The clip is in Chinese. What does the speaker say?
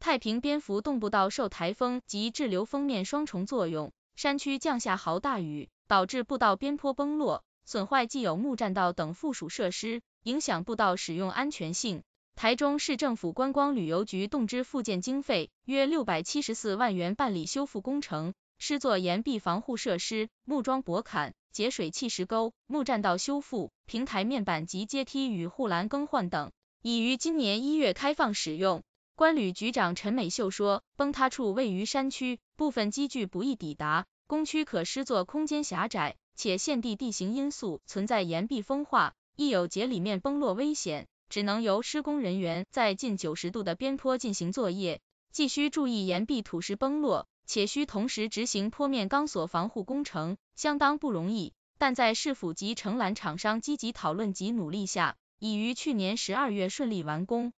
太平蝙蝠步道受台风及滞留风面双重作用，山区降下豪大雨，导致步道边坡崩落，损坏既有木栈道等附属设施，影响步道使用安全性。台中市政府观光旅游局动支复建经费约六百七十四万元办理修复工程，施作岩壁防护设施、木桩驳坎、节水砌石沟、木栈道修复、平台面板及阶梯与护栏更换等，已于今年一月开放使用。关旅局长陈美秀说，崩塌处位于山区，部分机具不易抵达，工区可施作空间狭窄，且现地地形因素存在岩壁风化，亦有节里面崩落危险，只能由施工人员在近九十度的边坡进行作业，既需注意岩壁土石崩落，且需同时执行坡面钢索防护工程，相当不容易。但在市府及承揽厂商积极讨论及努力下，已于去年十二月顺利完工。